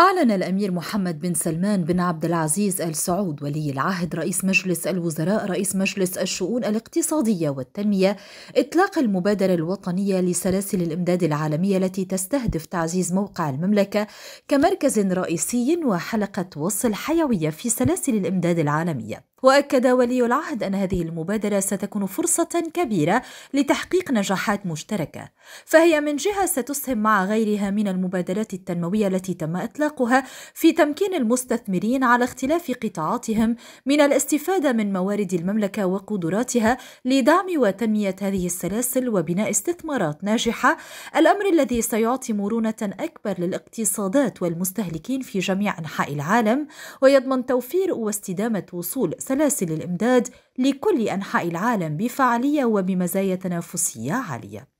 أعلن الأمير محمد بن سلمان بن عبد العزيز آل سعود ولي العهد رئيس مجلس الوزراء رئيس مجلس الشؤون الاقتصادية والتنمية إطلاق المبادرة الوطنية لسلاسل الإمداد العالمية التي تستهدف تعزيز موقع المملكة كمركز رئيسي وحلقة وصل حيوية في سلاسل الإمداد العالمية. واكد ولي العهد ان هذه المبادره ستكون فرصه كبيره لتحقيق نجاحات مشتركه فهي من جهه ستسهم مع غيرها من المبادرات التنمويه التي تم اطلاقها في تمكين المستثمرين على اختلاف قطاعاتهم من الاستفاده من موارد المملكه وقدراتها لدعم وتنميه هذه السلاسل وبناء استثمارات ناجحه الامر الذي سيعطي مرونه اكبر للاقتصادات والمستهلكين في جميع انحاء العالم ويضمن توفير واستدامه وصول سلاسل الإمداد لكل أنحاء العالم بفعالية وبمزايا تنافسية عالية